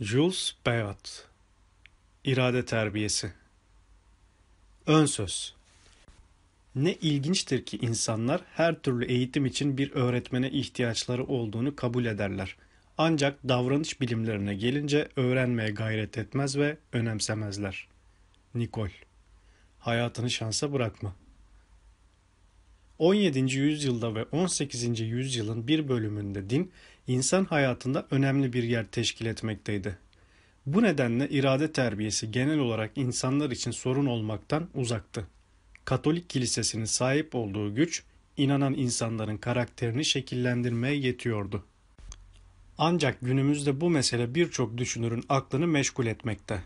Jules Bayat İrade Terbiyesi Ön Söz Ne ilginçtir ki insanlar her türlü eğitim için bir öğretmene ihtiyaçları olduğunu kabul ederler. Ancak davranış bilimlerine gelince öğrenmeye gayret etmez ve önemsemezler. Nikol Hayatını şansa bırakma. 17. yüzyılda ve 18. yüzyılın bir bölümünde din insan hayatında önemli bir yer teşkil etmekteydi. Bu nedenle irade terbiyesi genel olarak insanlar için sorun olmaktan uzaktı. Katolik kilisesinin sahip olduğu güç, inanan insanların karakterini şekillendirmeye yetiyordu. Ancak günümüzde bu mesele birçok düşünürün aklını meşgul etmekte.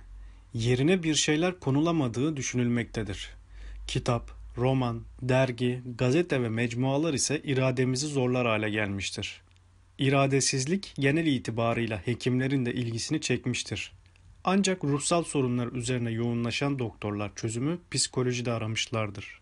Yerine bir şeyler konulamadığı düşünülmektedir. Kitap, roman, dergi, gazete ve mecmualar ise irademizi zorlar hale gelmiştir. İradesizlik genel itibarıyla hekimlerin de ilgisini çekmiştir. Ancak ruhsal sorunlar üzerine yoğunlaşan doktorlar çözümü psikolojide aramışlardır.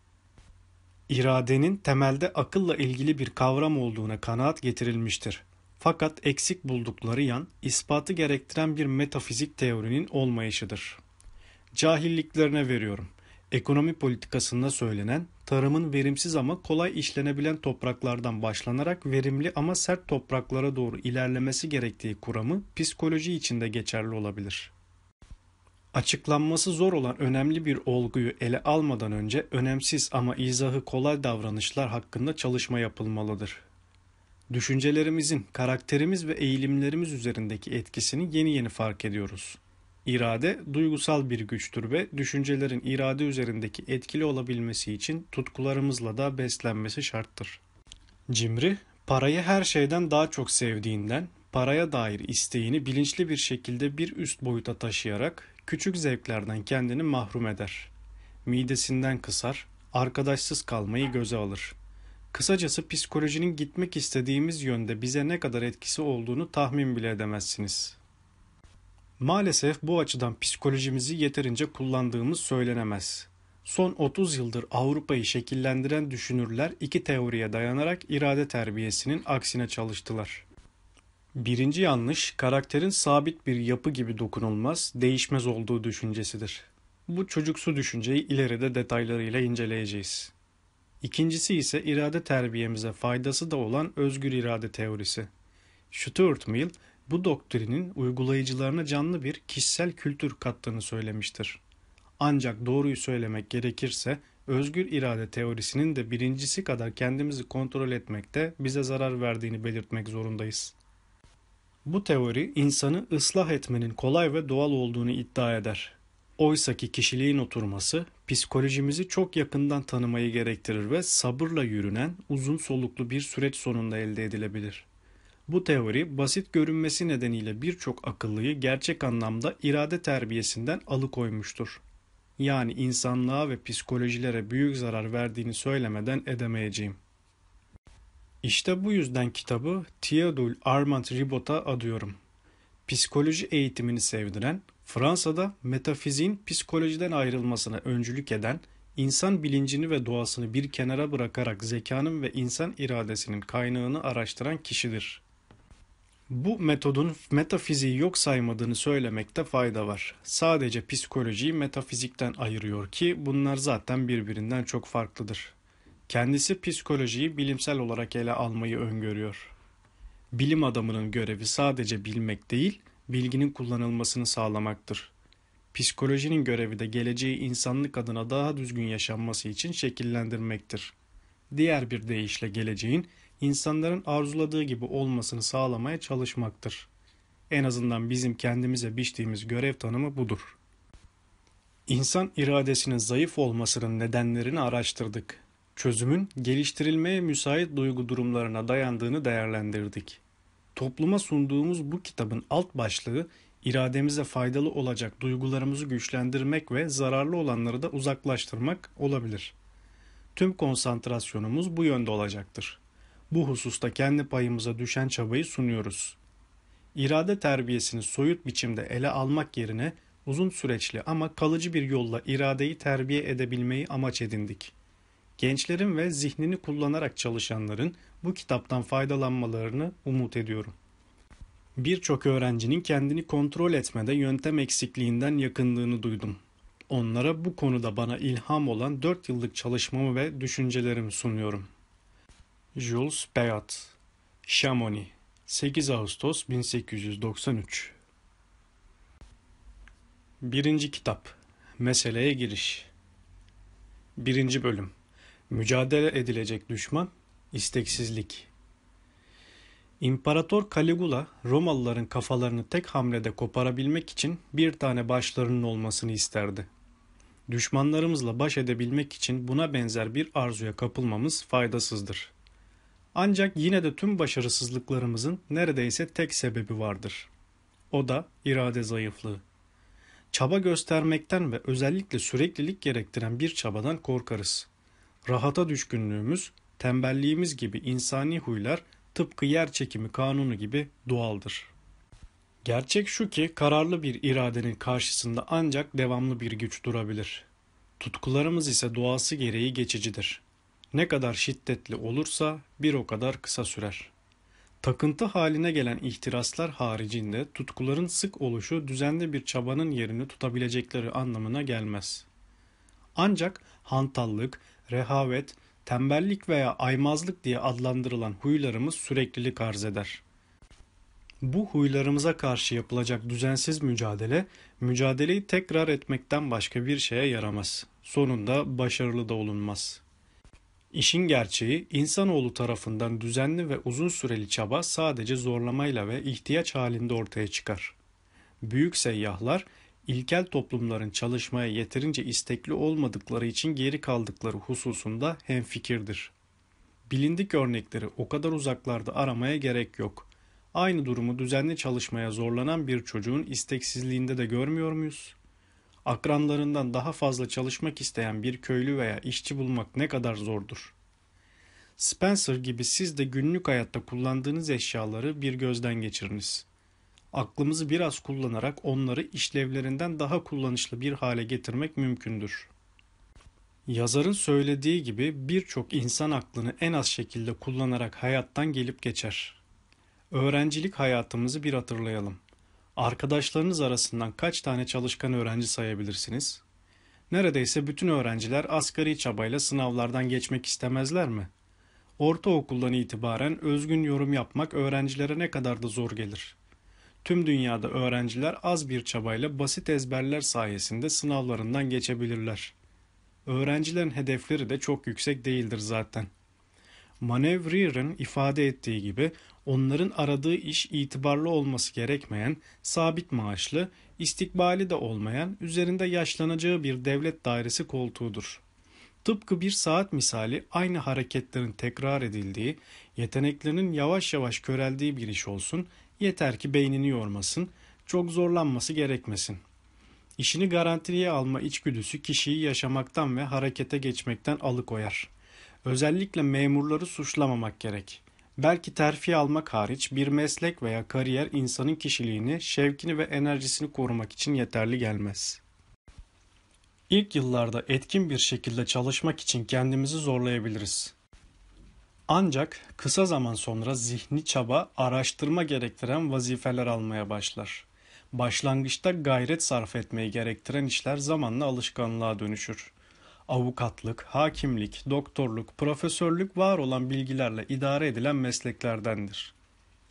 İradenin temelde akılla ilgili bir kavram olduğuna kanaat getirilmiştir. Fakat eksik buldukları yan ispatı gerektiren bir metafizik teorinin olmayışıdır. Cahilliklerine veriyorum. Ekonomi politikasında söylenen tarımın verimsiz ama kolay işlenebilen topraklardan başlanarak verimli ama sert topraklara doğru ilerlemesi gerektiği kuramı psikoloji içinde geçerli olabilir. Açıklanması zor olan önemli bir olguyu ele almadan önce önemsiz ama izahı kolay davranışlar hakkında çalışma yapılmalıdır. Düşüncelerimizin karakterimiz ve eğilimlerimiz üzerindeki etkisini yeni yeni fark ediyoruz. İrade duygusal bir güçtür ve düşüncelerin irade üzerindeki etkili olabilmesi için tutkularımızla da beslenmesi şarttır. Cimri, parayı her şeyden daha çok sevdiğinden, paraya dair isteğini bilinçli bir şekilde bir üst boyuta taşıyarak küçük zevklerden kendini mahrum eder. Midesinden kısar, arkadaşsız kalmayı göze alır. Kısacası psikolojinin gitmek istediğimiz yönde bize ne kadar etkisi olduğunu tahmin bile edemezsiniz.'' Maalesef bu açıdan psikolojimizi yeterince kullandığımız söylenemez. Son 30 yıldır Avrupa'yı şekillendiren düşünürler iki teoriye dayanarak irade terbiyesinin aksine çalıştılar. Birinci yanlış, karakterin sabit bir yapı gibi dokunulmaz, değişmez olduğu düşüncesidir. Bu çocuksu düşünceyi ileride detaylarıyla inceleyeceğiz. İkincisi ise irade terbiyemize faydası da olan özgür irade teorisi. Stuart Mill, bu doktrinin uygulayıcılarına canlı bir kişisel kültür kattığını söylemiştir. Ancak doğruyu söylemek gerekirse özgür irade teorisinin de birincisi kadar kendimizi kontrol etmekte bize zarar verdiğini belirtmek zorundayız. Bu teori insanı ıslah etmenin kolay ve doğal olduğunu iddia eder. Oysaki kişiliğin oturması psikolojimizi çok yakından tanımayı gerektirir ve sabırla yürünen uzun soluklu bir süreç sonunda elde edilebilir. Bu teori basit görünmesi nedeniyle birçok akıllıyı gerçek anlamda irade terbiyesinden alıkoymuştur. Yani insanlığa ve psikolojilere büyük zarar verdiğini söylemeden edemeyeceğim. İşte bu yüzden kitabı Theodule Armand Ribot'a adıyorum. Psikoloji eğitimini sevdiren, Fransa'da metafizin psikolojiden ayrılmasına öncülük eden, insan bilincini ve doğasını bir kenara bırakarak zekanın ve insan iradesinin kaynağını araştıran kişidir. Bu metodun metafiziği yok saymadığını söylemekte fayda var. Sadece psikolojiyi metafizikten ayırıyor ki bunlar zaten birbirinden çok farklıdır. Kendisi psikolojiyi bilimsel olarak ele almayı öngörüyor. Bilim adamının görevi sadece bilmek değil, bilginin kullanılmasını sağlamaktır. Psikolojinin görevi de geleceği insanlık adına daha düzgün yaşanması için şekillendirmektir. Diğer bir deyişle geleceğin insanların arzuladığı gibi olmasını sağlamaya çalışmaktır. En azından bizim kendimize biçtiğimiz görev tanımı budur. İnsan iradesinin zayıf olmasının nedenlerini araştırdık. Çözümün geliştirilmeye müsait duygu durumlarına dayandığını değerlendirdik. Topluma sunduğumuz bu kitabın alt başlığı irademize faydalı olacak duygularımızı güçlendirmek ve zararlı olanları da uzaklaştırmak olabilir. Tüm konsantrasyonumuz bu yönde olacaktır bu hususta kendi payımıza düşen çabayı sunuyoruz. İrade terbiyesini soyut biçimde ele almak yerine uzun süreçli ama kalıcı bir yolla iradeyi terbiye edebilmeyi amaç edindik. Gençlerin ve zihnini kullanarak çalışanların bu kitaptan faydalanmalarını umut ediyorum. Birçok öğrencinin kendini kontrol etmede yöntem eksikliğinden yakındığını duydum. Onlara bu konuda bana ilham olan 4 yıllık çalışmamı ve düşüncelerimi sunuyorum. Jules Bayat Chamonix 8 Ağustos 1893 Birinci Kitap Meseleye Giriş Birinci Bölüm Mücadele edilecek düşman İsteksizlik. İmparator Caligula Romalıların kafalarını tek hamlede koparabilmek için bir tane başlarının olmasını isterdi. Düşmanlarımızla baş edebilmek için buna benzer bir arzuya kapılmamız faydasızdır.'' Ancak yine de tüm başarısızlıklarımızın neredeyse tek sebebi vardır. O da irade zayıflığı. Çaba göstermekten ve özellikle süreklilik gerektiren bir çabadan korkarız. Rahata düşkünlüğümüz, tembelliğimiz gibi insani huylar tıpkı yer çekimi kanunu gibi doğaldır. Gerçek şu ki kararlı bir iradenin karşısında ancak devamlı bir güç durabilir. Tutkularımız ise doğası gereği geçicidir. Ne kadar şiddetli olursa bir o kadar kısa sürer. Takıntı haline gelen ihtiraslar haricinde tutkuların sık oluşu düzenli bir çabanın yerini tutabilecekleri anlamına gelmez. Ancak hantallık, rehavet, tembellik veya aymazlık diye adlandırılan huylarımız süreklilik arz eder. Bu huylarımıza karşı yapılacak düzensiz mücadele, mücadeleyi tekrar etmekten başka bir şeye yaramaz. Sonunda başarılı da olunmaz.'' İşin gerçeği insanoğlu tarafından düzenli ve uzun süreli çaba sadece zorlamayla ve ihtiyaç halinde ortaya çıkar. Büyük seyyahlar ilkel toplumların çalışmaya yeterince istekli olmadıkları için geri kaldıkları hususunda hemfikirdir. Bilindik örnekleri o kadar uzaklarda aramaya gerek yok. Aynı durumu düzenli çalışmaya zorlanan bir çocuğun isteksizliğinde de görmüyor muyuz? akranlarından daha fazla çalışmak isteyen bir köylü veya işçi bulmak ne kadar zordur. Spencer gibi siz de günlük hayatta kullandığınız eşyaları bir gözden geçiriniz. Aklımızı biraz kullanarak onları işlevlerinden daha kullanışlı bir hale getirmek mümkündür. Yazarın söylediği gibi birçok insan aklını en az şekilde kullanarak hayattan gelip geçer. Öğrencilik hayatımızı bir hatırlayalım. Arkadaşlarınız arasından kaç tane çalışkan öğrenci sayabilirsiniz? Neredeyse bütün öğrenciler asgari çabayla sınavlardan geçmek istemezler mi? Ortaokuldan itibaren özgün yorum yapmak öğrencilere ne kadar da zor gelir. Tüm dünyada öğrenciler az bir çabayla basit ezberler sayesinde sınavlarından geçebilirler. Öğrencilerin hedefleri de çok yüksek değildir zaten. Manevrier'in ifade ettiği gibi onların aradığı iş itibarlı olması gerekmeyen, sabit maaşlı, istikbali de olmayan, üzerinde yaşlanacağı bir devlet dairesi koltuğudur. Tıpkı bir saat misali aynı hareketlerin tekrar edildiği, yeteneklerinin yavaş yavaş köreldiği bir iş olsun, yeter ki beynini yormasın, çok zorlanması gerekmesin. İşini garantiye alma içgüdüsü kişiyi yaşamaktan ve harekete geçmekten alıkoyar.'' Özellikle memurları suçlamamak gerek. Belki terfi almak hariç bir meslek veya kariyer insanın kişiliğini, şevkini ve enerjisini korumak için yeterli gelmez. İlk yıllarda etkin bir şekilde çalışmak için kendimizi zorlayabiliriz. Ancak kısa zaman sonra zihni çaba, araştırma gerektiren vazifeler almaya başlar. Başlangıçta gayret sarf etmeyi gerektiren işler zamanla alışkanlığa dönüşür avukatlık, hakimlik, doktorluk, profesörlük var olan bilgilerle idare edilen mesleklerdendir.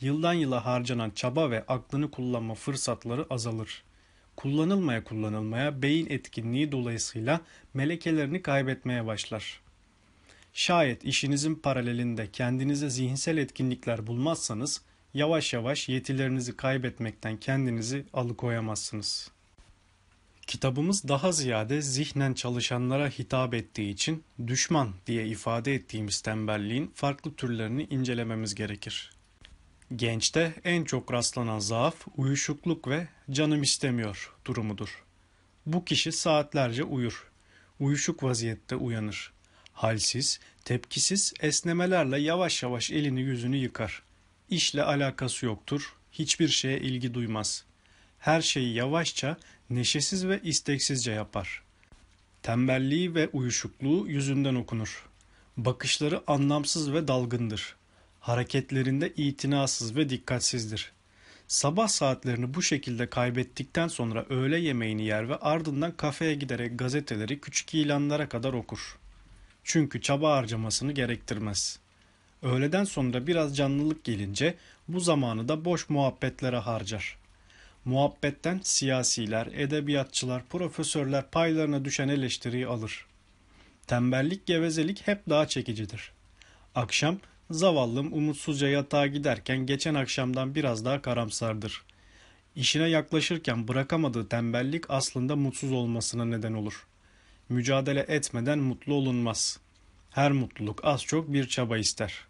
Yıldan yıla harcanan çaba ve aklını kullanma fırsatları azalır. Kullanılmaya kullanılmaya beyin etkinliği dolayısıyla melekelerini kaybetmeye başlar. Şayet işinizin paralelinde kendinize zihinsel etkinlikler bulmazsanız yavaş yavaş yetilerinizi kaybetmekten kendinizi alıkoyamazsınız.'' Kitabımız daha ziyade zihnen çalışanlara hitap ettiği için düşman diye ifade ettiğimiz tembelliğin farklı türlerini incelememiz gerekir. Gençte en çok rastlanan zaaf, uyuşukluk ve canım istemiyor durumudur. Bu kişi saatlerce uyur. Uyuşuk vaziyette uyanır. Halsiz, tepkisiz esnemelerle yavaş yavaş elini yüzünü yıkar. İşle alakası yoktur, hiçbir şeye ilgi duymaz. Her şeyi yavaşça neşesiz ve isteksizce yapar. Tembelliği ve uyuşukluğu yüzünden okunur. Bakışları anlamsız ve dalgındır. Hareketlerinde itinasız ve dikkatsizdir. Sabah saatlerini bu şekilde kaybettikten sonra öğle yemeğini yer ve ardından kafeye giderek gazeteleri küçük ilanlara kadar okur. Çünkü çaba harcamasını gerektirmez. Öğleden sonra biraz canlılık gelince bu zamanı da boş muhabbetlere harcar.'' Muhabbetten siyasiler, edebiyatçılar, profesörler paylarına düşen eleştiriyi alır. Tembellik, gevezelik hep daha çekicidir. Akşam zavallım umutsuzca yatağa giderken geçen akşamdan biraz daha karamsardır. İşine yaklaşırken bırakamadığı tembellik aslında mutsuz olmasına neden olur. Mücadele etmeden mutlu olunmaz. Her mutluluk az çok bir çaba ister.''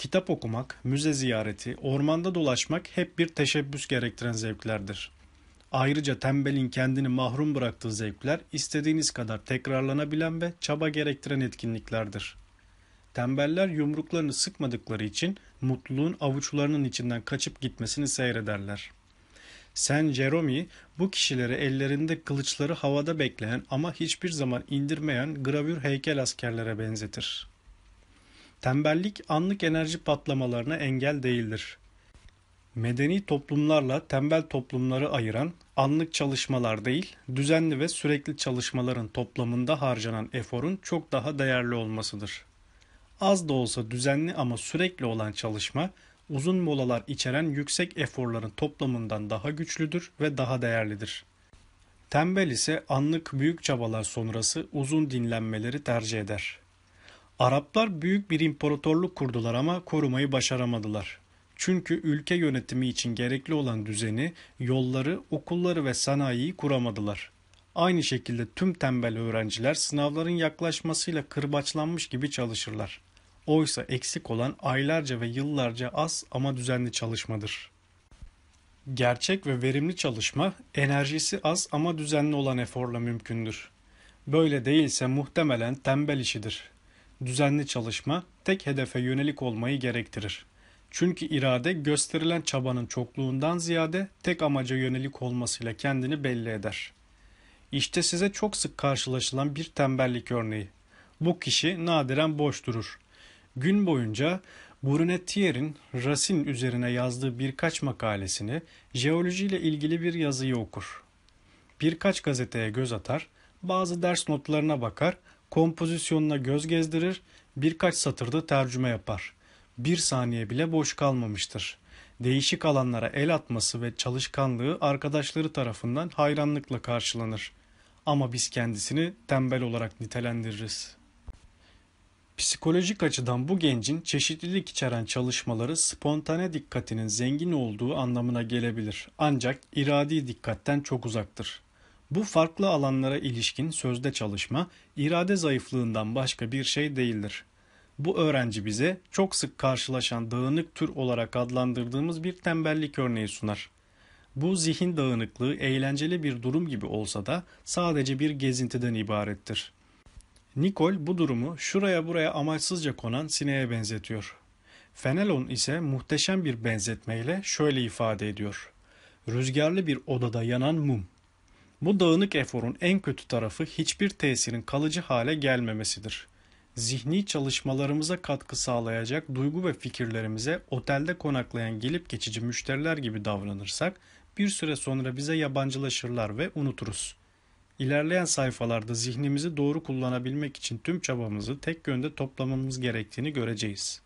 kitap okumak, müze ziyareti, ormanda dolaşmak hep bir teşebbüs gerektiren zevklerdir. Ayrıca tembelin kendini mahrum bıraktığı zevkler istediğiniz kadar tekrarlanabilen ve çaba gerektiren etkinliklerdir. Tembeller yumruklarını sıkmadıkları için mutluluğun avuçlarının içinden kaçıp gitmesini seyrederler. Sen Jeremy, bu kişileri ellerinde kılıçları havada bekleyen ama hiçbir zaman indirmeyen gravür heykel askerlere benzetir.'' Tembellik anlık enerji patlamalarına engel değildir. Medeni toplumlarla tembel toplumları ayıran anlık çalışmalar değil, düzenli ve sürekli çalışmaların toplamında harcanan eforun çok daha değerli olmasıdır. Az da olsa düzenli ama sürekli olan çalışma uzun molalar içeren yüksek eforların toplamından daha güçlüdür ve daha değerlidir. Tembel ise anlık büyük çabalar sonrası uzun dinlenmeleri tercih eder. Araplar büyük bir imparatorluk kurdular ama korumayı başaramadılar. Çünkü ülke yönetimi için gerekli olan düzeni, yolları, okulları ve sanayiyi kuramadılar. Aynı şekilde tüm tembel öğrenciler sınavların yaklaşmasıyla kırbaçlanmış gibi çalışırlar. Oysa eksik olan aylarca ve yıllarca az ama düzenli çalışmadır. Gerçek ve verimli çalışma enerjisi az ama düzenli olan eforla mümkündür. Böyle değilse muhtemelen tembel işidir düzenli çalışma tek hedefe yönelik olmayı gerektirir. Çünkü irade gösterilen çabanın çokluğundan ziyade tek amaca yönelik olmasıyla kendini belli eder. İşte size çok sık karşılaşılan bir tembellik örneği. Bu kişi nadiren boş durur. Gün boyunca Brunetier'in Rasin üzerine yazdığı birkaç makalesini, jeolojiyle ilgili bir yazıyı okur. Birkaç gazeteye göz atar, bazı ders notlarına bakar, kompozisyonuna göz gezdirir, birkaç satırda tercüme yapar. Bir saniye bile boş kalmamıştır. Değişik alanlara el atması ve çalışkanlığı arkadaşları tarafından hayranlıkla karşılanır. Ama biz kendisini tembel olarak nitelendiririz. Psikolojik açıdan bu gencin çeşitlilik içeren çalışmaları spontane dikkatinin zengin olduğu anlamına gelebilir. Ancak iradi dikkatten çok uzaktır. Bu farklı alanlara ilişkin sözde çalışma irade zayıflığından başka bir şey değildir. Bu öğrenci bize çok sık karşılaşan dağınık tür olarak adlandırdığımız bir tembellik örneği sunar. Bu zihin dağınıklığı eğlenceli bir durum gibi olsa da sadece bir gezintiden ibarettir. Nikol bu durumu şuraya buraya amaçsızca konan sineğe benzetiyor. Fenelon ise muhteşem bir benzetmeyle şöyle ifade ediyor. Rüzgarlı bir odada yanan mum. Bu dağınık eforun en kötü tarafı hiçbir tesirin kalıcı hale gelmemesidir. Zihni çalışmalarımıza katkı sağlayacak duygu ve fikirlerimize otelde konaklayan gelip geçici müşteriler gibi davranırsak bir süre sonra bize yabancılaşırlar ve unuturuz. İlerleyen sayfalarda zihnimizi doğru kullanabilmek için tüm çabamızı tek yönde toplamamız gerektiğini göreceğiz.''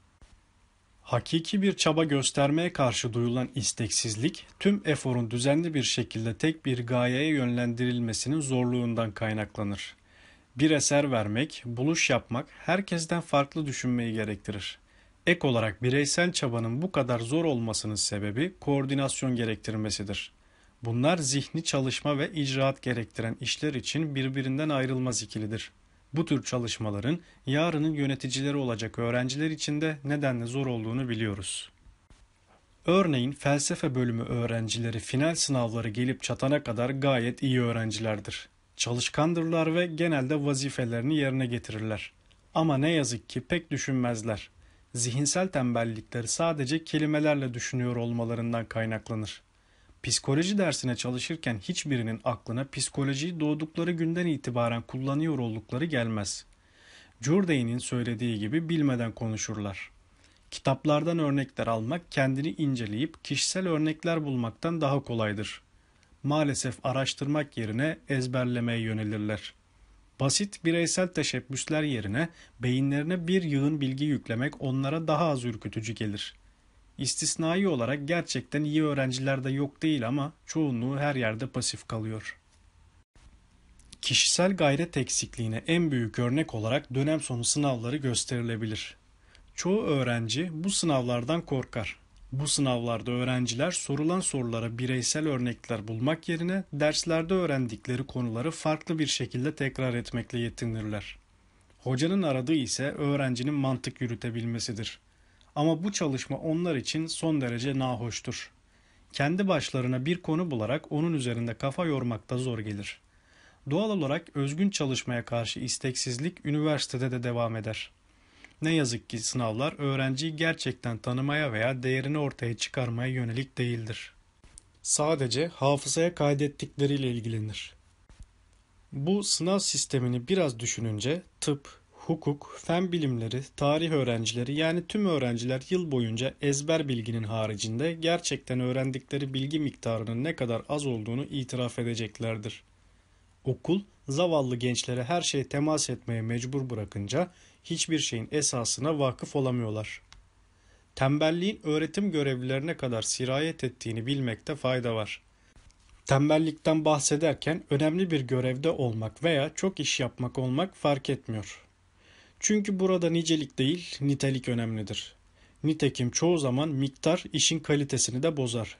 Hakiki bir çaba göstermeye karşı duyulan isteksizlik, tüm eforun düzenli bir şekilde tek bir gayeye yönlendirilmesinin zorluğundan kaynaklanır. Bir eser vermek, buluş yapmak herkesten farklı düşünmeyi gerektirir. Ek olarak bireysel çabanın bu kadar zor olmasının sebebi koordinasyon gerektirmesidir. Bunlar zihni çalışma ve icraat gerektiren işler için birbirinden ayrılmaz ikilidir. Bu tür çalışmaların yarının yöneticileri olacak öğrenciler için de nedenle zor olduğunu biliyoruz. Örneğin felsefe bölümü öğrencileri final sınavları gelip çatana kadar gayet iyi öğrencilerdir. Çalışkandırlar ve genelde vazifelerini yerine getirirler. Ama ne yazık ki pek düşünmezler. Zihinsel tembellikleri sadece kelimelerle düşünüyor olmalarından kaynaklanır psikoloji dersine çalışırken hiçbirinin aklına psikolojiyi doğdukları günden itibaren kullanıyor oldukları gelmez. Jourdain'in söylediği gibi bilmeden konuşurlar. Kitaplardan örnekler almak kendini inceleyip kişisel örnekler bulmaktan daha kolaydır. Maalesef araştırmak yerine ezberlemeye yönelirler. Basit bireysel teşebbüsler yerine beyinlerine bir yığın bilgi yüklemek onlara daha az ürkütücü gelir.'' İstisnai olarak gerçekten iyi öğrenciler de yok değil ama çoğunluğu her yerde pasif kalıyor. Kişisel gayret eksikliğine en büyük örnek olarak dönem sonu sınavları gösterilebilir. Çoğu öğrenci bu sınavlardan korkar. Bu sınavlarda öğrenciler sorulan sorulara bireysel örnekler bulmak yerine derslerde öğrendikleri konuları farklı bir şekilde tekrar etmekle yetinirler. Hocanın aradığı ise öğrencinin mantık yürütebilmesidir. Ama bu çalışma onlar için son derece nahoştur. Kendi başlarına bir konu bularak onun üzerinde kafa yormakta zor gelir. Doğal olarak özgün çalışmaya karşı isteksizlik üniversitede de devam eder. Ne yazık ki sınavlar öğrenciyi gerçekten tanımaya veya değerini ortaya çıkarmaya yönelik değildir. Sadece hafızaya kaydettikleriyle ilgilenir. Bu sınav sistemini biraz düşününce tıp, hukuk, fen bilimleri, tarih öğrencileri yani tüm öğrenciler yıl boyunca ezber bilginin haricinde gerçekten öğrendikleri bilgi miktarının ne kadar az olduğunu itiraf edeceklerdir. Okul zavallı gençlere her şeye temas etmeye mecbur bırakınca hiçbir şeyin esasına vakıf olamıyorlar. Tembelliğin öğretim görevlilerine kadar sirayet ettiğini bilmekte fayda var. Tembellikten bahsederken önemli bir görevde olmak veya çok iş yapmak olmak fark etmiyor. Çünkü burada nicelik değil, nitelik önemlidir. Nitekim çoğu zaman miktar işin kalitesini de bozar.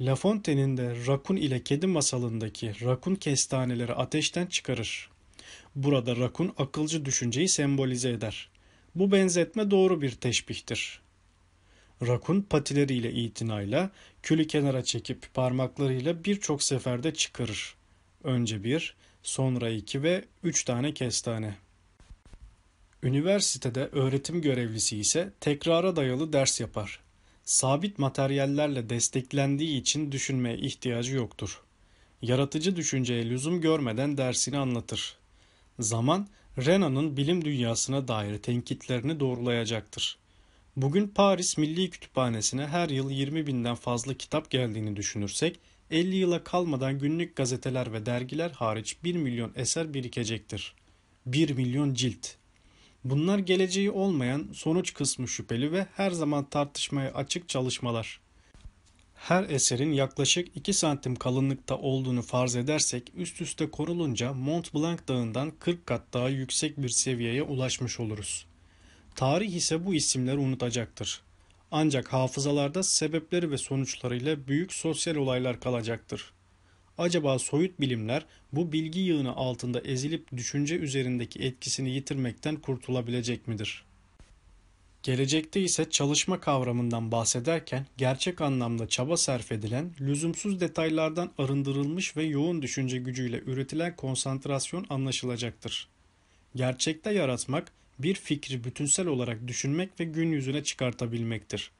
La Fontaine'in de rakun ile kedi masalındaki rakun kestaneleri ateşten çıkarır. Burada rakun akılcı düşünceyi sembolize eder. Bu benzetme doğru bir teşbihtir. Rakun patileriyle itinayla külü kenara çekip parmaklarıyla birçok seferde çıkarır. Önce bir, sonra iki ve üç tane kestane.'' Üniversitede öğretim görevlisi ise tekrara dayalı ders yapar. Sabit materyallerle desteklendiği için düşünmeye ihtiyacı yoktur. Yaratıcı düşünceye lüzum görmeden dersini anlatır. Zaman, Renan'ın bilim dünyasına dair tenkitlerini doğrulayacaktır. Bugün Paris Milli Kütüphanesi'ne her yıl 20 binden fazla kitap geldiğini düşünürsek, 50 yıla kalmadan günlük gazeteler ve dergiler hariç 1 milyon eser birikecektir. 1 milyon cilt. Bunlar geleceği olmayan, sonuç kısmı şüpheli ve her zaman tartışmaya açık çalışmalar. Her eserin yaklaşık 2 santim kalınlıkta olduğunu farz edersek üst üste korulunca Mont Blanc dağından 40 kat daha yüksek bir seviyeye ulaşmış oluruz. Tarih ise bu isimleri unutacaktır. Ancak hafızalarda sebepleri ve sonuçlarıyla büyük sosyal olaylar kalacaktır. Acaba soyut bilimler bu bilgi yığını altında ezilip düşünce üzerindeki etkisini yitirmekten kurtulabilecek midir? Gelecekte ise çalışma kavramından bahsederken gerçek anlamda çaba sarf edilen, lüzumsuz detaylardan arındırılmış ve yoğun düşünce gücüyle üretilen konsantrasyon anlaşılacaktır. Gerçekte yaratmak, bir fikri bütünsel olarak düşünmek ve gün yüzüne çıkartabilmektir.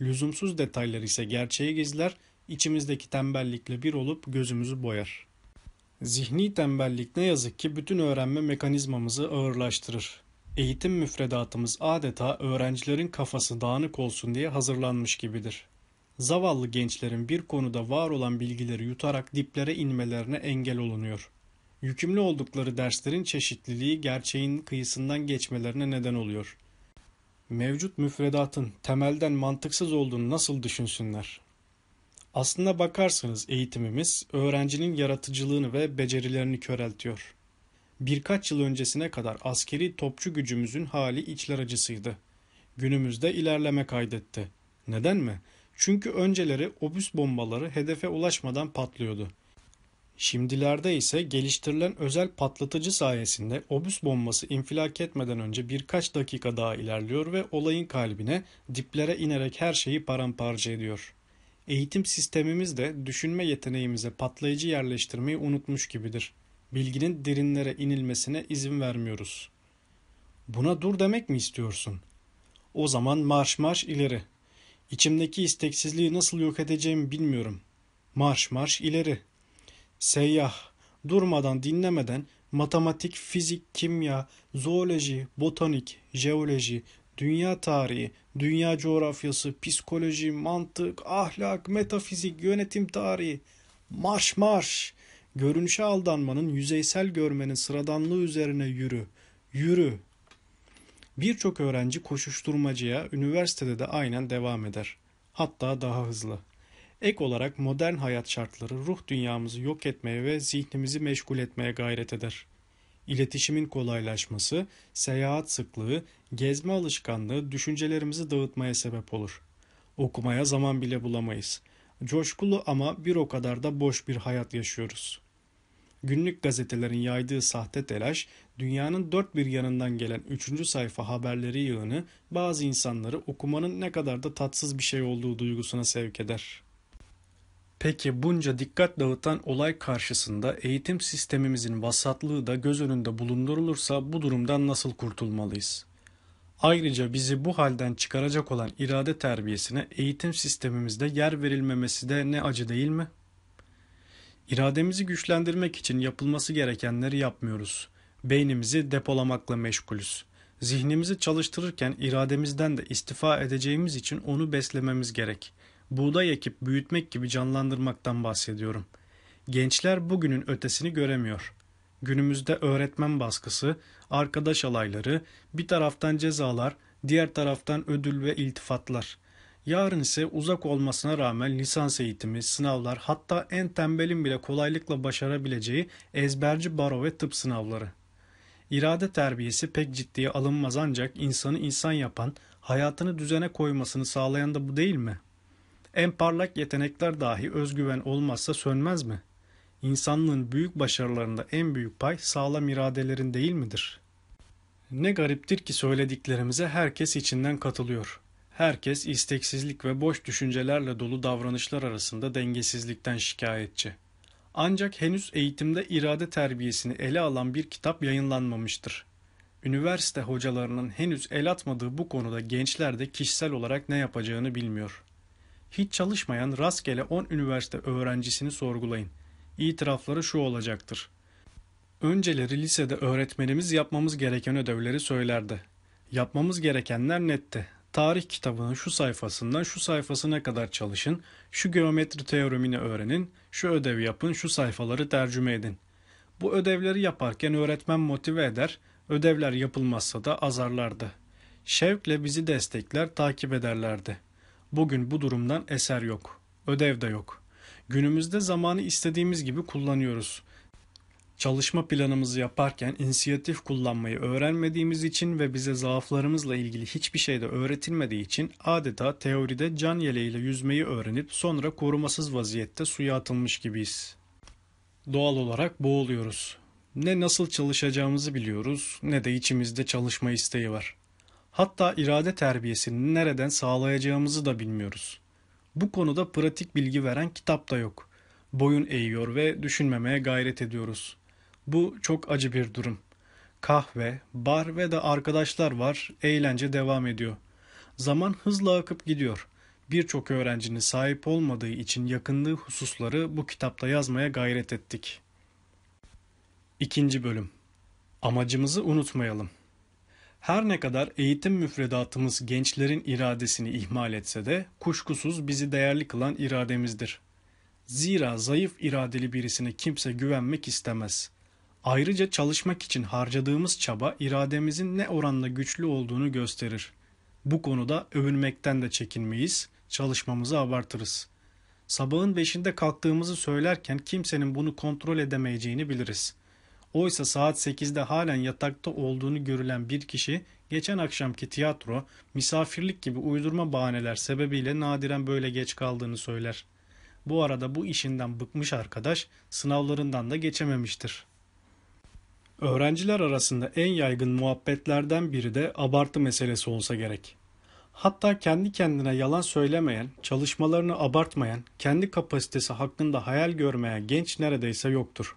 Lüzumsuz detaylar ise gerçeği gizler içimizdeki tembellikle bir olup gözümüzü boyar. Zihni tembellik ne yazık ki bütün öğrenme mekanizmamızı ağırlaştırır. Eğitim müfredatımız adeta öğrencilerin kafası dağınık olsun diye hazırlanmış gibidir. Zavallı gençlerin bir konuda var olan bilgileri yutarak diplere inmelerine engel olunuyor. Yükümlü oldukları derslerin çeşitliliği gerçeğin kıyısından geçmelerine neden oluyor. Mevcut müfredatın temelden mantıksız olduğunu nasıl düşünsünler? Aslında bakarsanız eğitimimiz öğrencinin yaratıcılığını ve becerilerini köreltiyor. Birkaç yıl öncesine kadar askeri topçu gücümüzün hali içler acısıydı. Günümüzde ilerleme kaydetti. Neden mi? Çünkü önceleri obüs bombaları hedefe ulaşmadan patlıyordu. Şimdilerde ise geliştirilen özel patlatıcı sayesinde obüs bombası infilak etmeden önce birkaç dakika daha ilerliyor ve olayın kalbine, diplere inerek her şeyi paramparça ediyor.'' Eğitim sistemimiz de düşünme yeteneğimize patlayıcı yerleştirmeyi unutmuş gibidir. Bilginin derinlere inilmesine izin vermiyoruz. Buna dur demek mi istiyorsun? O zaman marş marş ileri. İçimdeki isteksizliği nasıl yok edeceğimi bilmiyorum. Marş marş ileri. Seyyah, durmadan dinlemeden matematik, fizik, kimya, zooloji, botanik, jeoloji, dünya tarihi, dünya coğrafyası, psikoloji, mantık, ahlak, metafizik, yönetim tarihi, marş marş, görünüşe aldanmanın, yüzeysel görmenin sıradanlığı üzerine yürü, yürü. Birçok öğrenci koşuşturmacıya üniversitede de aynen devam eder. Hatta daha hızlı. Ek olarak modern hayat şartları ruh dünyamızı yok etmeye ve zihnimizi meşgul etmeye gayret eder iletişimin kolaylaşması, seyahat sıklığı, gezme alışkanlığı düşüncelerimizi dağıtmaya sebep olur. Okumaya zaman bile bulamayız. Coşkulu ama bir o kadar da boş bir hayat yaşıyoruz. Günlük gazetelerin yaydığı sahte telaş, dünyanın dört bir yanından gelen üçüncü sayfa haberleri yığını bazı insanları okumanın ne kadar da tatsız bir şey olduğu duygusuna sevk eder.'' Peki bunca dikkat dağıtan olay karşısında eğitim sistemimizin vasatlığı da göz önünde bulundurulursa bu durumdan nasıl kurtulmalıyız? Ayrıca bizi bu halden çıkaracak olan irade terbiyesine eğitim sistemimizde yer verilmemesi de ne acı değil mi? İrademizi güçlendirmek için yapılması gerekenleri yapmıyoruz. Beynimizi depolamakla meşgulüz. Zihnimizi çalıştırırken irademizden de istifa edeceğimiz için onu beslememiz gerek.'' buğday ekip büyütmek gibi canlandırmaktan bahsediyorum. Gençler bugünün ötesini göremiyor. Günümüzde öğretmen baskısı, arkadaş alayları, bir taraftan cezalar, diğer taraftan ödül ve iltifatlar. Yarın ise uzak olmasına rağmen lisans eğitimi, sınavlar hatta en tembelin bile kolaylıkla başarabileceği ezberci baro ve tıp sınavları. İrade terbiyesi pek ciddiye alınmaz ancak insanı insan yapan, hayatını düzene koymasını sağlayan da bu değil mi?'' En parlak yetenekler dahi özgüven olmazsa sönmez mi? İnsanlığın büyük başarılarında en büyük pay sağlam iradelerin değil midir? Ne gariptir ki söylediklerimize herkes içinden katılıyor. Herkes isteksizlik ve boş düşüncelerle dolu davranışlar arasında dengesizlikten şikayetçi. Ancak henüz eğitimde irade terbiyesini ele alan bir kitap yayınlanmamıştır. Üniversite hocalarının henüz el atmadığı bu konuda gençler de kişisel olarak ne yapacağını bilmiyor.'' hiç çalışmayan rastgele 10 üniversite öğrencisini sorgulayın. İtirafları şu olacaktır. Önceleri lisede öğretmenimiz yapmamız gereken ödevleri söylerdi. Yapmamız gerekenler netti. Tarih kitabının şu sayfasından şu sayfasına kadar çalışın, şu geometri teoremini öğrenin, şu ödev yapın, şu sayfaları tercüme edin. Bu ödevleri yaparken öğretmen motive eder, ödevler yapılmazsa da azarlardı. Şevkle bizi destekler, takip ederlerdi.'' Bugün bu durumdan eser yok. Ödev de yok. Günümüzde zamanı istediğimiz gibi kullanıyoruz. Çalışma planımızı yaparken inisiyatif kullanmayı öğrenmediğimiz için ve bize zaaflarımızla ilgili hiçbir şey de öğretilmediği için adeta teoride can yeleğiyle yüzmeyi öğrenip sonra korumasız vaziyette suya atılmış gibiyiz. Doğal olarak boğuluyoruz. Ne nasıl çalışacağımızı biliyoruz ne de içimizde çalışma isteği var. Hatta irade terbiyesini nereden sağlayacağımızı da bilmiyoruz. Bu konuda pratik bilgi veren kitap da yok. Boyun eğiyor ve düşünmemeye gayret ediyoruz. Bu çok acı bir durum. Kahve, bar ve de arkadaşlar var, eğlence devam ediyor. Zaman hızla akıp gidiyor. Birçok öğrencinin sahip olmadığı için yakındığı hususları bu kitapta yazmaya gayret ettik. İkinci bölüm Amacımızı unutmayalım. Her ne kadar eğitim müfredatımız gençlerin iradesini ihmal etse de kuşkusuz bizi değerli kılan irademizdir. Zira zayıf iradeli birisine kimse güvenmek istemez. Ayrıca çalışmak için harcadığımız çaba irademizin ne oranla güçlü olduğunu gösterir. Bu konuda övünmekten de çekinmeyiz, çalışmamızı abartırız. Sabahın beşinde kalktığımızı söylerken kimsenin bunu kontrol edemeyeceğini biliriz.'' Oysa saat 8'de halen yatakta olduğunu görülen bir kişi geçen akşamki tiyatro, misafirlik gibi uydurma bahaneler sebebiyle nadiren böyle geç kaldığını söyler. Bu arada bu işinden bıkmış arkadaş sınavlarından da geçememiştir. Öğrenciler arasında en yaygın muhabbetlerden biri de abartı meselesi olsa gerek. Hatta kendi kendine yalan söylemeyen, çalışmalarını abartmayan, kendi kapasitesi hakkında hayal görmeyen genç neredeyse yoktur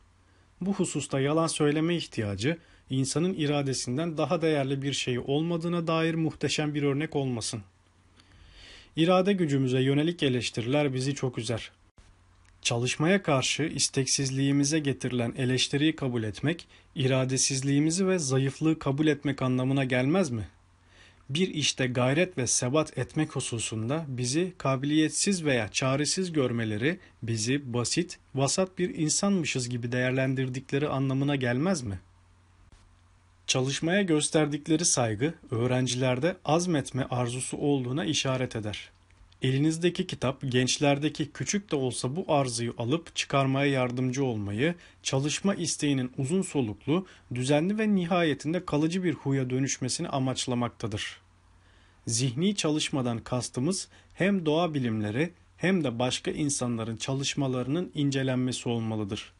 bu hususta yalan söyleme ihtiyacı insanın iradesinden daha değerli bir şey olmadığına dair muhteşem bir örnek olmasın. İrade gücümüze yönelik eleştiriler bizi çok üzer. Çalışmaya karşı isteksizliğimize getirilen eleştiriyi kabul etmek, iradesizliğimizi ve zayıflığı kabul etmek anlamına gelmez mi?'' bir işte gayret ve sebat etmek hususunda bizi kabiliyetsiz veya çaresiz görmeleri bizi basit, vasat bir insanmışız gibi değerlendirdikleri anlamına gelmez mi? Çalışmaya gösterdikleri saygı öğrencilerde azmetme arzusu olduğuna işaret eder. Elinizdeki kitap gençlerdeki küçük de olsa bu arzıyı alıp çıkarmaya yardımcı olmayı, çalışma isteğinin uzun soluklu, düzenli ve nihayetinde kalıcı bir huya dönüşmesini amaçlamaktadır. Zihni çalışmadan kastımız hem doğa bilimleri hem de başka insanların çalışmalarının incelenmesi olmalıdır.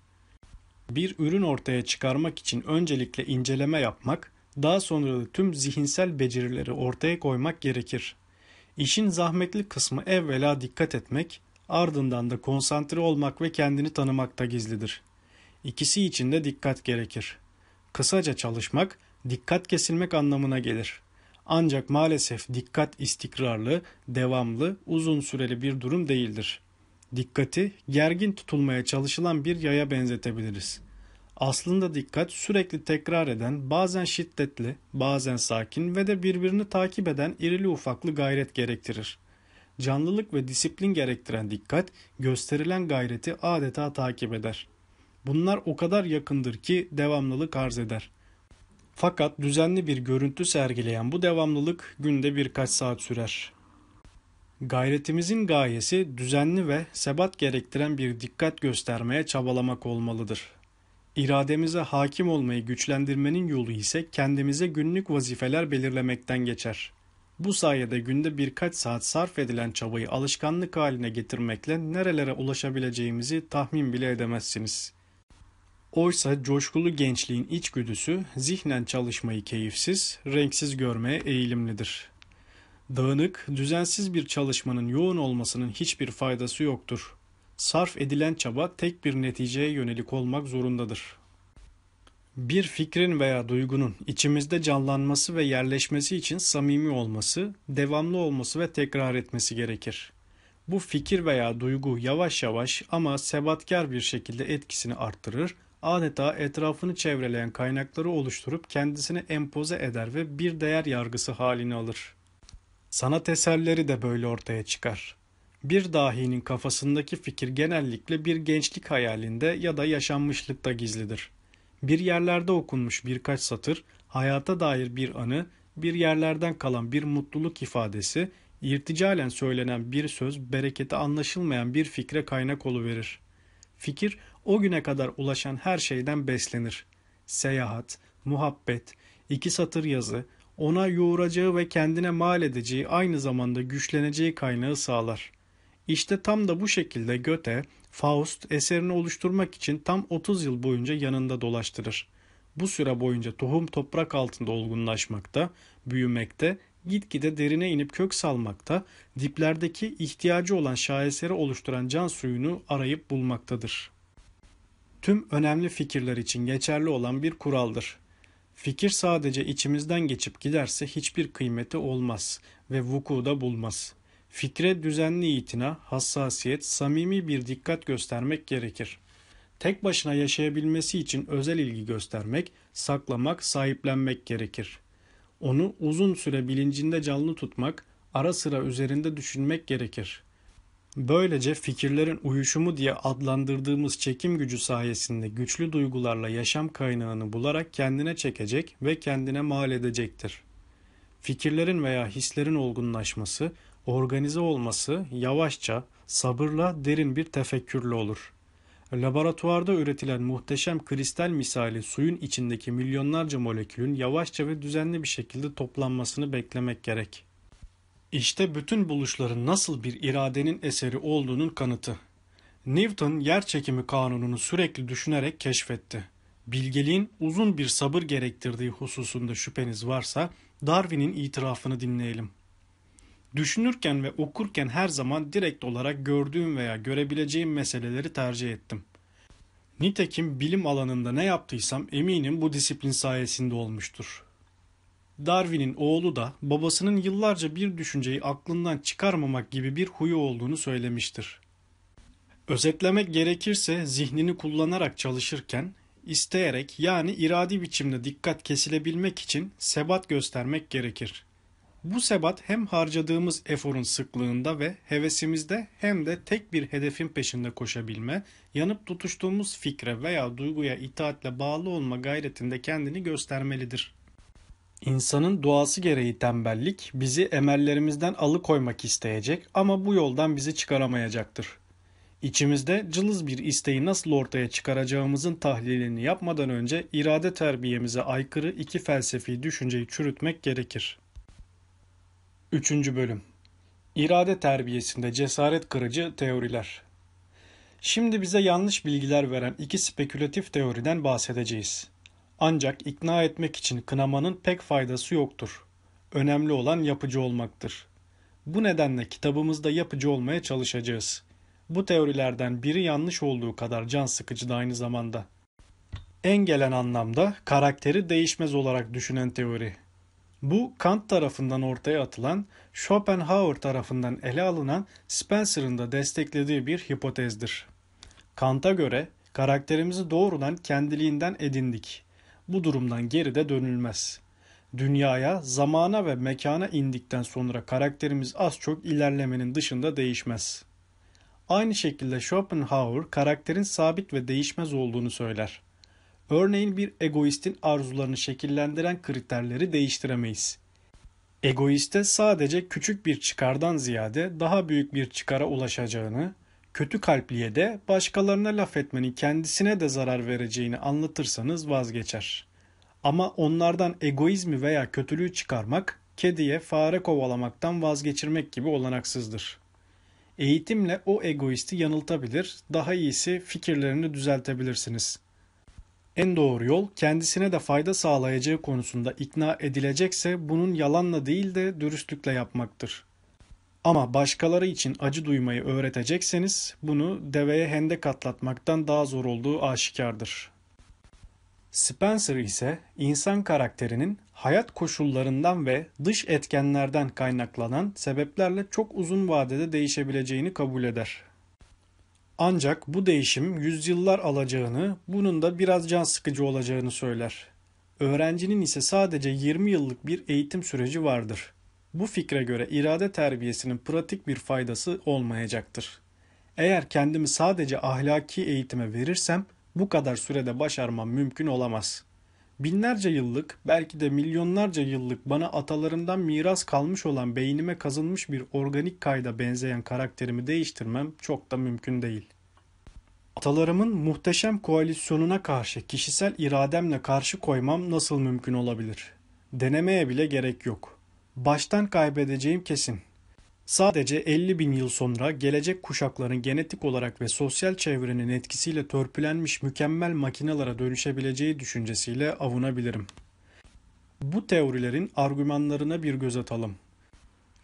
Bir ürün ortaya çıkarmak için öncelikle inceleme yapmak, daha sonra da tüm zihinsel becerileri ortaya koymak gerekir. İşin zahmetli kısmı evvela dikkat etmek, ardından da konsantre olmak ve kendini tanımakta gizlidir. İkisi için de dikkat gerekir. Kısaca çalışmak, dikkat kesilmek anlamına gelir. Ancak maalesef dikkat istikrarlı, devamlı, uzun süreli bir durum değildir. Dikkati gergin tutulmaya çalışılan bir yaya benzetebiliriz.'' Aslında dikkat sürekli tekrar eden, bazen şiddetli, bazen sakin ve de birbirini takip eden irili ufaklı gayret gerektirir. Canlılık ve disiplin gerektiren dikkat, gösterilen gayreti adeta takip eder. Bunlar o kadar yakındır ki devamlılık arz eder. Fakat düzenli bir görüntü sergileyen bu devamlılık günde birkaç saat sürer. Gayretimizin gayesi düzenli ve sebat gerektiren bir dikkat göstermeye çabalamak olmalıdır. İrademize hakim olmayı güçlendirmenin yolu ise kendimize günlük vazifeler belirlemekten geçer. Bu sayede günde birkaç saat sarf edilen çabayı alışkanlık haline getirmekle nerelere ulaşabileceğimizi tahmin bile edemezsiniz. Oysa coşkulu gençliğin içgüdüsü zihnen çalışmayı keyifsiz, renksiz görmeye eğilimlidir. Dağınık, düzensiz bir çalışmanın yoğun olmasının hiçbir faydası yoktur sarf edilen çaba tek bir neticeye yönelik olmak zorundadır. Bir fikrin veya duygunun içimizde canlanması ve yerleşmesi için samimi olması, devamlı olması ve tekrar etmesi gerekir. Bu fikir veya duygu yavaş yavaş ama sebatkar bir şekilde etkisini arttırır, adeta etrafını çevreleyen kaynakları oluşturup kendisini empoze eder ve bir değer yargısı halini alır. Sanat eserleri de böyle ortaya çıkar. Bir dahinin kafasındaki fikir genellikle bir gençlik hayalinde ya da yaşanmışlıkta gizlidir. Bir yerlerde okunmuş birkaç satır, hayata dair bir anı, bir yerlerden kalan bir mutluluk ifadesi, irticalen söylenen bir söz bereketi anlaşılmayan bir fikre kaynak verir. Fikir o güne kadar ulaşan her şeyden beslenir. Seyahat, muhabbet, iki satır yazı, ona yoğuracağı ve kendine mal edeceği aynı zamanda güçleneceği kaynağı sağlar.'' İşte tam da bu şekilde Göte, Faust eserini oluşturmak için tam 30 yıl boyunca yanında dolaştırır. Bu süre boyunca tohum toprak altında olgunlaşmakta, büyümekte, gitgide derine inip kök salmakta, diplerdeki ihtiyacı olan şaheseri oluşturan can suyunu arayıp bulmaktadır. Tüm önemli fikirler için geçerli olan bir kuraldır. Fikir sadece içimizden geçip giderse hiçbir kıymeti olmaz ve vuku da bulmaz.'' Fikre düzenli itina, hassasiyet, samimi bir dikkat göstermek gerekir. Tek başına yaşayabilmesi için özel ilgi göstermek, saklamak, sahiplenmek gerekir. Onu uzun süre bilincinde canlı tutmak, ara sıra üzerinde düşünmek gerekir. Böylece fikirlerin uyuşumu diye adlandırdığımız çekim gücü sayesinde güçlü duygularla yaşam kaynağını bularak kendine çekecek ve kendine mal edecektir. Fikirlerin veya hislerin olgunlaşması, organize olması yavaşça, sabırla derin bir tefekkürle olur. Laboratuvarda üretilen muhteşem kristal misali suyun içindeki milyonlarca molekülün yavaşça ve düzenli bir şekilde toplanmasını beklemek gerek. İşte bütün buluşların nasıl bir iradenin eseri olduğunun kanıtı. Newton yer çekimi kanununu sürekli düşünerek keşfetti. Bilgeliğin uzun bir sabır gerektirdiği hususunda şüpheniz varsa Darwin'in itirafını dinleyelim. Düşünürken ve okurken her zaman direkt olarak gördüğüm veya görebileceğim meseleleri tercih ettim. Nitekim bilim alanında ne yaptıysam eminim bu disiplin sayesinde olmuştur. Darwin'in oğlu da babasının yıllarca bir düşünceyi aklından çıkarmamak gibi bir huyu olduğunu söylemiştir. Özetlemek gerekirse zihnini kullanarak çalışırken isteyerek yani iradi biçimde dikkat kesilebilmek için sebat göstermek gerekir. Bu sebat hem harcadığımız eforun sıklığında ve hevesimizde hem de tek bir hedefin peşinde koşabilme, yanıp tutuştuğumuz fikre veya duyguya itaatle bağlı olma gayretinde kendini göstermelidir. İnsanın doğası gereği tembellik bizi emellerimizden alıkoymak isteyecek ama bu yoldan bizi çıkaramayacaktır. İçimizde cılız bir isteği nasıl ortaya çıkaracağımızın tahlilini yapmadan önce irade terbiyemize aykırı iki felsefi düşünceyi çürütmek gerekir. 3. Bölüm İrade Terbiyesinde Cesaret Kırıcı Teoriler Şimdi bize yanlış bilgiler veren iki spekülatif teoriden bahsedeceğiz. Ancak ikna etmek için kınamanın pek faydası yoktur. Önemli olan yapıcı olmaktır. Bu nedenle kitabımızda yapıcı olmaya çalışacağız. Bu teorilerden biri yanlış olduğu kadar can sıkıcı da aynı zamanda. En gelen anlamda karakteri değişmez olarak düşünen teori bu Kant tarafından ortaya atılan, Schopenhauer tarafından ele alınan Spencer'ın da desteklediği bir hipotezdir. Kant'a göre karakterimizi doğrudan kendiliğinden edindik. Bu durumdan geri de dönülmez. Dünyaya, zamana ve mekana indikten sonra karakterimiz az çok ilerlemenin dışında değişmez. Aynı şekilde Schopenhauer karakterin sabit ve değişmez olduğunu söyler. Örneğin bir egoistin arzularını şekillendiren kriterleri değiştiremeyiz. Egoiste sadece küçük bir çıkardan ziyade daha büyük bir çıkara ulaşacağını, kötü kalpliye de başkalarına laf etmenin kendisine de zarar vereceğini anlatırsanız vazgeçer. Ama onlardan egoizmi veya kötülüğü çıkarmak, kediye fare kovalamaktan vazgeçirmek gibi olanaksızdır. Eğitimle o egoisti yanıltabilir, daha iyisi fikirlerini düzeltebilirsiniz.'' En doğru yol kendisine de fayda sağlayacağı konusunda ikna edilecekse bunun yalanla değil de dürüstlükle yapmaktır. Ama başkaları için acı duymayı öğretecekseniz bunu deveye hendek atlatmaktan daha zor olduğu aşikardır. Spencer ise insan karakterinin hayat koşullarından ve dış etkenlerden kaynaklanan sebeplerle çok uzun vadede değişebileceğini kabul eder. Ancak bu değişim yüzyıllar alacağını, bunun da biraz can sıkıcı olacağını söyler. Öğrencinin ise sadece 20 yıllık bir eğitim süreci vardır. Bu fikre göre irade terbiyesinin pratik bir faydası olmayacaktır. Eğer kendimi sadece ahlaki eğitime verirsem bu kadar sürede başarmam mümkün olamaz.'' Binlerce yıllık, belki de milyonlarca yıllık bana atalarımdan miras kalmış olan beynime kazınmış bir organik kayda benzeyen karakterimi değiştirmem çok da mümkün değil. Atalarımın muhteşem koalisyonuna karşı kişisel irademle karşı koymam nasıl mümkün olabilir? Denemeye bile gerek yok. Baştan kaybedeceğim kesin. Sadece 50 bin yıl sonra gelecek kuşakların genetik olarak ve sosyal çevrenin etkisiyle törpülenmiş mükemmel makinelere dönüşebileceği düşüncesiyle avunabilirim. Bu teorilerin argümanlarına bir göz atalım.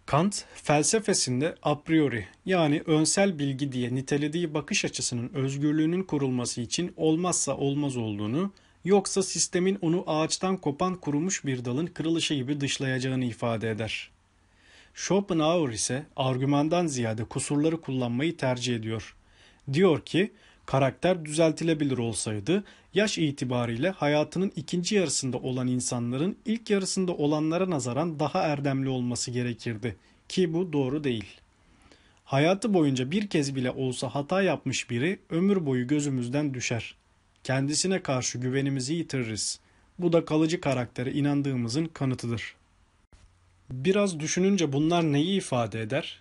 Kant, felsefesinde a priori yani önsel bilgi diye nitelediği bakış açısının özgürlüğünün kurulması için olmazsa olmaz olduğunu, yoksa sistemin onu ağaçtan kopan kurumuş bir dalın kırılışı gibi dışlayacağını ifade eder. Schopenhauer ise argümandan ziyade kusurları kullanmayı tercih ediyor. Diyor ki karakter düzeltilebilir olsaydı yaş itibariyle hayatının ikinci yarısında olan insanların ilk yarısında olanlara nazaran daha erdemli olması gerekirdi ki bu doğru değil. Hayatı boyunca bir kez bile olsa hata yapmış biri ömür boyu gözümüzden düşer. Kendisine karşı güvenimizi yitiririz. Bu da kalıcı karaktere inandığımızın kanıtıdır.'' Biraz düşününce bunlar neyi ifade eder?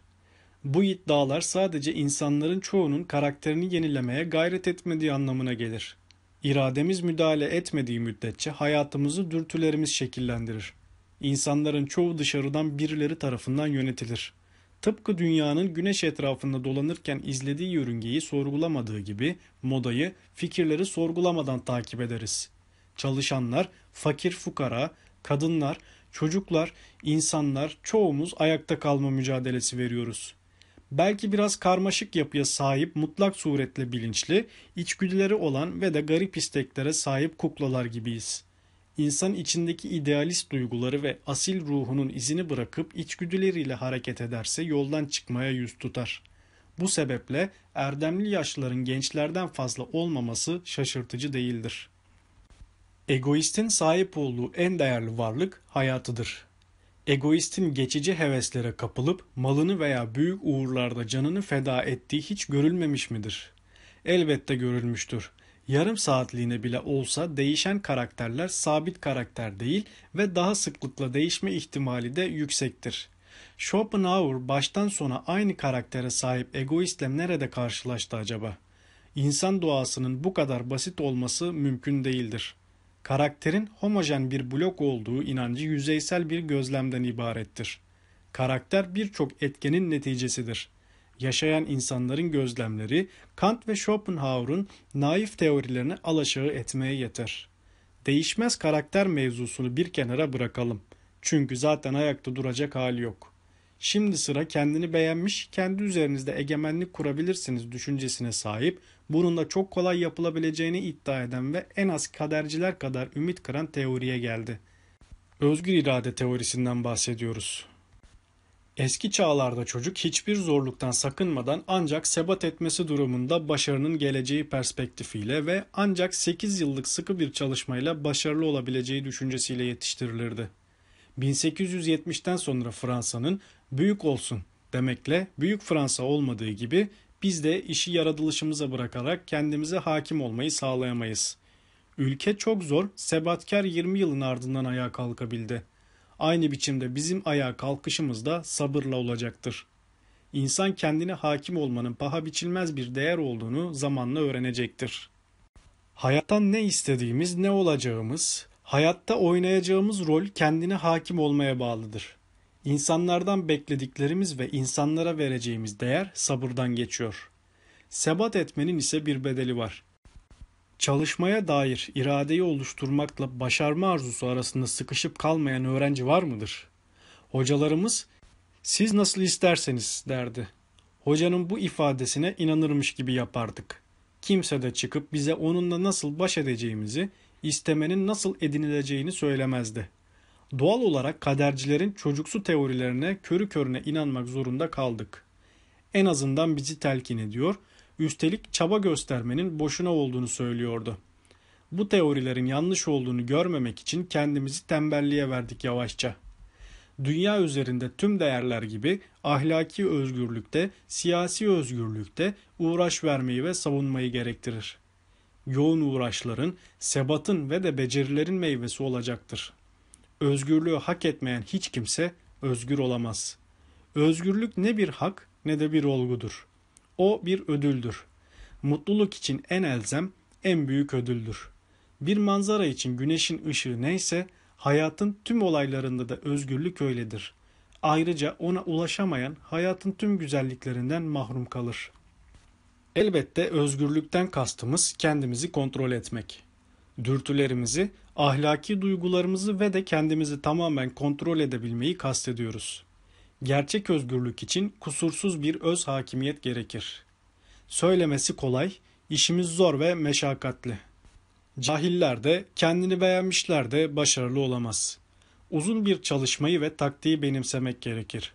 Bu iddialar sadece insanların çoğunun karakterini yenilemeye gayret etmediği anlamına gelir. İrademiz müdahale etmediği müddetçe hayatımızı dürtülerimiz şekillendirir. İnsanların çoğu dışarıdan birileri tarafından yönetilir. Tıpkı dünyanın güneş etrafında dolanırken izlediği yörüngeyi sorgulamadığı gibi modayı, fikirleri sorgulamadan takip ederiz. Çalışanlar, fakir fukara, kadınlar çocuklar, insanlar çoğumuz ayakta kalma mücadelesi veriyoruz. Belki biraz karmaşık yapıya sahip mutlak suretle bilinçli, içgüdüleri olan ve de garip isteklere sahip kuklalar gibiyiz. İnsan içindeki idealist duyguları ve asil ruhunun izini bırakıp içgüdüleriyle hareket ederse yoldan çıkmaya yüz tutar. Bu sebeple erdemli yaşların gençlerden fazla olmaması şaşırtıcı değildir.'' Egoistin sahip olduğu en değerli varlık hayatıdır. Egoistin geçici heveslere kapılıp malını veya büyük uğurlarda canını feda ettiği hiç görülmemiş midir? Elbette görülmüştür. Yarım saatliğine bile olsa değişen karakterler sabit karakter değil ve daha sıklıkla değişme ihtimali de yüksektir. Schopenhauer baştan sona aynı karaktere sahip egoistle nerede karşılaştı acaba? İnsan doğasının bu kadar basit olması mümkün değildir. Karakterin homojen bir blok olduğu inancı yüzeysel bir gözlemden ibarettir. Karakter birçok etkenin neticesidir. Yaşayan insanların gözlemleri Kant ve Schopenhauer'un naif teorilerini alaşağı etmeye yeter. Değişmez karakter mevzusunu bir kenara bırakalım. Çünkü zaten ayakta duracak hali yok.'' Şimdi sıra kendini beğenmiş, kendi üzerinizde egemenlik kurabilirsiniz düşüncesine sahip, bunun da çok kolay yapılabileceğini iddia eden ve en az kaderciler kadar ümit kıran teoriye geldi. Özgür irade teorisinden bahsediyoruz. Eski çağlarda çocuk hiçbir zorluktan sakınmadan ancak sebat etmesi durumunda başarının geleceği perspektifiyle ve ancak 8 yıllık sıkı bir çalışmayla başarılı olabileceği düşüncesiyle yetiştirilirdi. 1870'ten sonra Fransa'nın büyük olsun demekle büyük Fransa olmadığı gibi biz de işi yaratılışımıza bırakarak kendimize hakim olmayı sağlayamayız. Ülke çok zor, sebatkar 20 yılın ardından ayağa kalkabildi. Aynı biçimde bizim ayağa kalkışımız da sabırla olacaktır. İnsan kendine hakim olmanın paha biçilmez bir değer olduğunu zamanla öğrenecektir. Hayattan ne istediğimiz, ne olacağımız, hayatta oynayacağımız rol kendine hakim olmaya bağlıdır. İnsanlardan beklediklerimiz ve insanlara vereceğimiz değer sabırdan geçiyor. Sebat etmenin ise bir bedeli var. Çalışmaya dair iradeyi oluşturmakla başarma arzusu arasında sıkışıp kalmayan öğrenci var mıdır? Hocalarımız siz nasıl isterseniz derdi. Hocanın bu ifadesine inanırmış gibi yapardık. Kimse de çıkıp bize onunla nasıl baş edeceğimizi, istemenin nasıl edinileceğini söylemezdi. Doğal olarak kadercilerin çocuksu teorilerine körü körüne inanmak zorunda kaldık. En azından bizi telkin ediyor, üstelik çaba göstermenin boşuna olduğunu söylüyordu. Bu teorilerin yanlış olduğunu görmemek için kendimizi tembelliğe verdik yavaşça. Dünya üzerinde tüm değerler gibi ahlaki özgürlükte, siyasi özgürlükte uğraş vermeyi ve savunmayı gerektirir. Yoğun uğraşların, sebatın ve de becerilerin meyvesi olacaktır.'' Özgürlüğü hak etmeyen hiç kimse özgür olamaz. Özgürlük ne bir hak ne de bir olgudur. O bir ödüldür. Mutluluk için en elzem, en büyük ödüldür. Bir manzara için güneşin ışığı neyse, hayatın tüm olaylarında da özgürlük öyledir. Ayrıca ona ulaşamayan hayatın tüm güzelliklerinden mahrum kalır. Elbette özgürlükten kastımız kendimizi kontrol etmek dürtülerimizi, ahlaki duygularımızı ve de kendimizi tamamen kontrol edebilmeyi kastediyoruz. Gerçek özgürlük için kusursuz bir öz hakimiyet gerekir. Söylemesi kolay, işimiz zor ve meşakkatli. Cahiller de kendini beğenmişler de başarılı olamaz. Uzun bir çalışmayı ve taktiği benimsemek gerekir.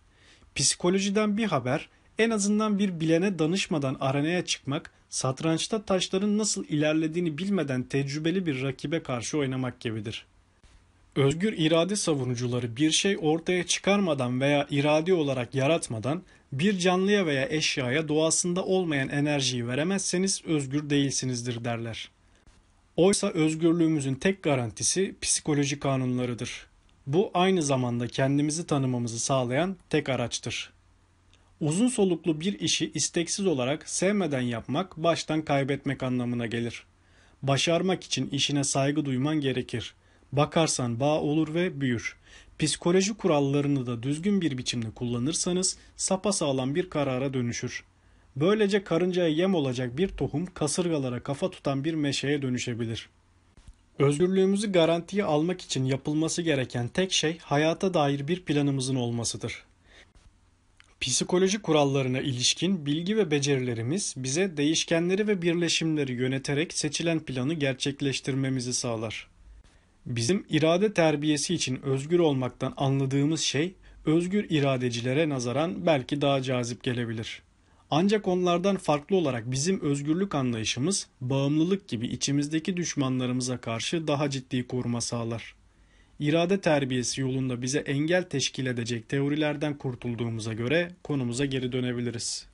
Psikolojiden bir haber en azından bir bilene danışmadan arenaya çıkmak, satrançta taşların nasıl ilerlediğini bilmeden tecrübeli bir rakibe karşı oynamak gibidir. Özgür irade savunucuları bir şey ortaya çıkarmadan veya iradi olarak yaratmadan bir canlıya veya eşyaya doğasında olmayan enerjiyi veremezseniz özgür değilsinizdir derler. Oysa özgürlüğümüzün tek garantisi psikoloji kanunlarıdır. Bu aynı zamanda kendimizi tanımamızı sağlayan tek araçtır. Uzun soluklu bir işi isteksiz olarak sevmeden yapmak baştan kaybetmek anlamına gelir. Başarmak için işine saygı duyman gerekir. Bakarsan bağ olur ve büyür. Psikoloji kurallarını da düzgün bir biçimde kullanırsanız sapasağlam bir karara dönüşür. Böylece karıncaya yem olacak bir tohum kasırgalara kafa tutan bir meşeye dönüşebilir. Özgürlüğümüzü garantiye almak için yapılması gereken tek şey hayata dair bir planımızın olmasıdır. Psikoloji kurallarına ilişkin bilgi ve becerilerimiz bize değişkenleri ve birleşimleri yöneterek seçilen planı gerçekleştirmemizi sağlar. Bizim irade terbiyesi için özgür olmaktan anladığımız şey özgür iradecilere nazaran belki daha cazip gelebilir. Ancak onlardan farklı olarak bizim özgürlük anlayışımız bağımlılık gibi içimizdeki düşmanlarımıza karşı daha ciddi koruma sağlar irade terbiyesi yolunda bize engel teşkil edecek teorilerden kurtulduğumuza göre konumuza geri dönebiliriz.